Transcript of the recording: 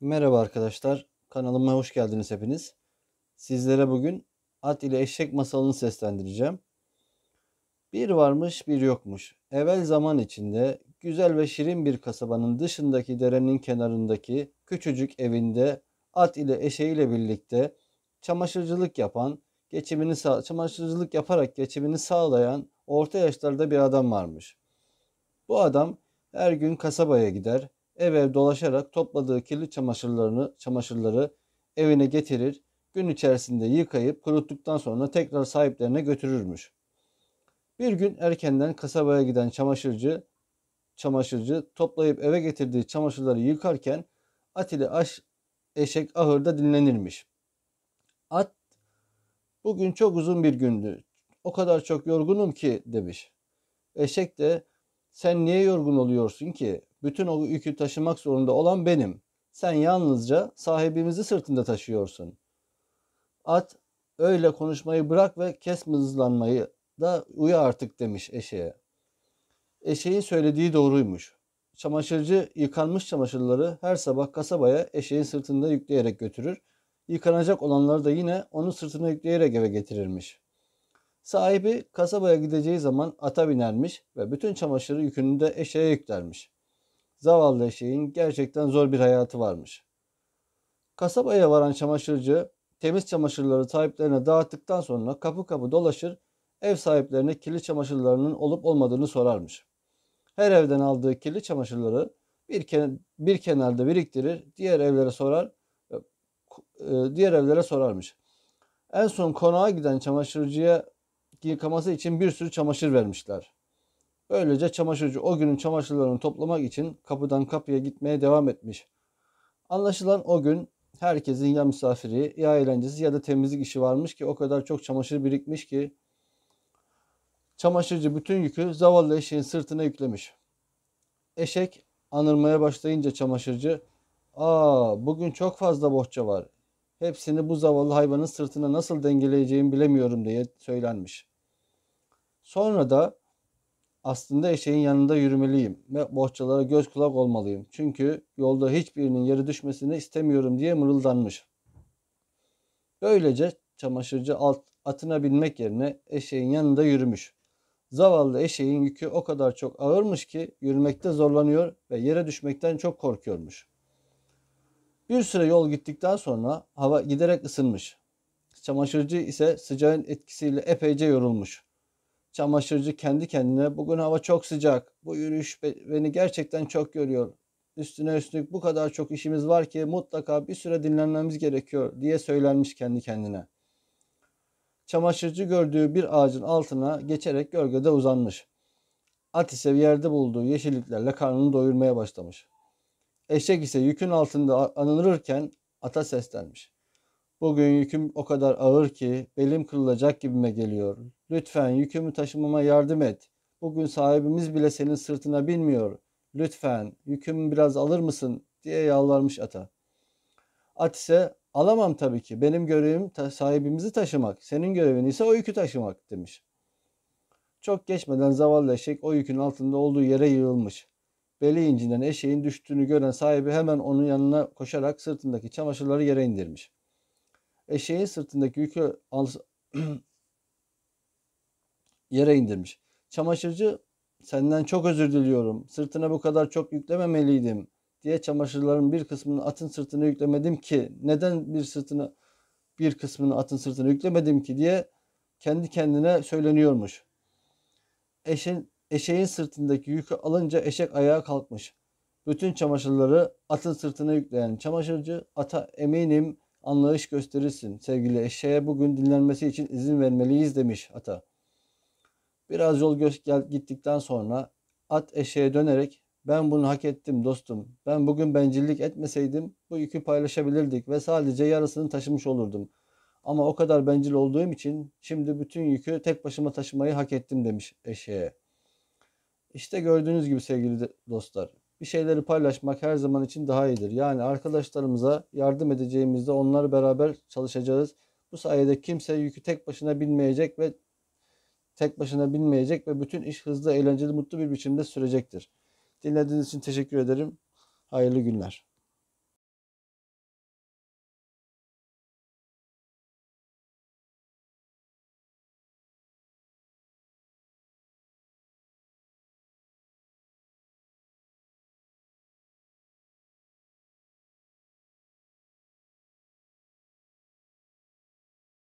Merhaba arkadaşlar. Kanalıma hoş geldiniz hepiniz. Sizlere bugün at ile eşek masalını seslendireceğim. Bir varmış bir yokmuş. Evvel zaman içinde güzel ve şirin bir kasabanın dışındaki derenin kenarındaki küçücük evinde at ile eşeğiyle birlikte çamaşırcılık yapan, geçimini sağ, çamaşırcılık yaparak geçimini sağlayan orta yaşlarda bir adam varmış. Bu adam her gün kasabaya gider, ev ev dolaşarak topladığı kirli çamaşırlarını, çamaşırları evine getirir, gün içerisinde yıkayıp kuruttuktan sonra tekrar sahiplerine götürürmüş. Bir gün erkenden kasabaya giden çamaşırcı çamaşırcı toplayıp eve getirdiği çamaşırları yıkarken at aş, eşek ahırda dinlenirmiş. At bugün çok uzun bir gündü. O kadar çok yorgunum ki demiş. Eşek de sen niye yorgun oluyorsun ki? Bütün o yükü taşımak zorunda olan benim. Sen yalnızca sahibimizi sırtında taşıyorsun. At öyle konuşmayı bırak ve kes mızlanmayı da uyu artık demiş eşeğe. Eşeğin söylediği doğruymuş. Çamaşırcı yıkanmış çamaşırları her sabah kasabaya eşeğin sırtında yükleyerek götürür. Yıkanacak olanları da yine onun sırtına yükleyerek eve getirirmiş.'' Sahibi kasabaya gideceği zaman ata binermiş ve bütün çamaşırı yükünü de eşeğe yüklermiş. Zavallı eşeğin gerçekten zor bir hayatı varmış. Kasabaya varan çamaşırcı temiz çamaşırları sahiplerine dağıttıktan sonra kapı kapı dolaşır, ev sahiplerine kirli çamaşırlarının olup olmadığını sorarmış. Her evden aldığı kirli çamaşırları bir, ken bir kenarda biriktirir, diğer evlere sorar, e, e, diğer evlere sorarmış. En son konağa giden çamaşırcıya yıkaması için bir sürü çamaşır vermişler. Böylece çamaşırcı o günün çamaşırlarını toplamak için kapıdan kapıya gitmeye devam etmiş. Anlaşılan o gün herkesin ya misafiri, ya eğlencesi ya da temizlik işi varmış ki o kadar çok çamaşır birikmiş ki çamaşırcı bütün yükü zavallı eşeğin sırtına yüklemiş. Eşek anırmaya başlayınca çamaşırcı ''Aa bugün çok fazla bohça var. Hepsini bu zavallı hayvanın sırtına nasıl dengeleyeceğimi bilemiyorum diye söylenmiş. Sonra da aslında eşeğin yanında yürümeliyim ve bohçalara göz kulak olmalıyım. Çünkü yolda hiçbirinin yere düşmesini istemiyorum diye mırıldanmış. Böylece çamaşırcı alt, atına binmek yerine eşeğin yanında yürümüş. Zavallı eşeğin yükü o kadar çok ağırmış ki yürümekte zorlanıyor ve yere düşmekten çok korkuyormuş.'' Bir süre yol gittikten sonra hava giderek ısınmış. Çamaşırcı ise sıcağın etkisiyle epeyce yorulmuş. Çamaşırcı kendi kendine bugün hava çok sıcak. Bu yürüyüş beni gerçekten çok görüyor. Üstüne üstlük bu kadar çok işimiz var ki mutlaka bir süre dinlenmemiz gerekiyor diye söylenmiş kendi kendine. Çamaşırcı gördüğü bir ağacın altına geçerek gölgede uzanmış. At ise bir yerde bulduğu yeşilliklerle karnını doyurmaya başlamış. Eşek ise yükün altında anılırken ata seslenmiş. Bugün yüküm o kadar ağır ki belim kırılacak gibime geliyor. Lütfen yükümü taşımama yardım et. Bugün sahibimiz bile senin sırtına binmiyor. Lütfen yükümü biraz alır mısın diye yalvarmış ata. At ise alamam tabii ki. Benim görevim ta sahibimizi taşımak. Senin görevin ise o yükü taşımak demiş. Çok geçmeden zavallı eşek o yükün altında olduğu yere yığılmış. Beli incinden eşeğin düştüğünü gören sahibi hemen onun yanına koşarak sırtındaki çamaşırları yere indirmiş. Eşeğin sırtındaki yükü al yere indirmiş. Çamaşırcı senden çok özür diliyorum. Sırtına bu kadar çok yüklememeliydim diye çamaşırların bir kısmını atın sırtına yüklemedim ki neden bir sırtına bir kısmını atın sırtına yüklemedim ki diye kendi kendine söyleniyormuş. Eşin eşeğin sırtındaki yükü alınca eşek ayağa kalkmış. Bütün çamaşırları atın sırtına yükleyen çamaşırcı ata eminim anlayış gösterirsin sevgili eşeğe bugün dinlenmesi için izin vermeliyiz demiş ata. Biraz yol gö- gittikten sonra at eşeğe dönerek ben bunu hak ettim dostum. Ben bugün bencillik etmeseydim bu yükü paylaşabilirdik ve sadece yarısını taşımış olurdum. Ama o kadar bencil olduğum için şimdi bütün yükü tek başıma taşımayı hak ettim demiş eşeğe. İşte gördüğünüz gibi sevgili dostlar. Bir şeyleri paylaşmak her zaman için daha iyidir. Yani arkadaşlarımıza yardım edeceğimizde onları beraber çalışacağız. Bu sayede kimse yükü tek başına binmeyecek ve tek başına binmeyecek ve bütün iş hızlı, eğlenceli, mutlu bir biçimde sürecektir. Dinlediğiniz için teşekkür ederim. Hayırlı günler.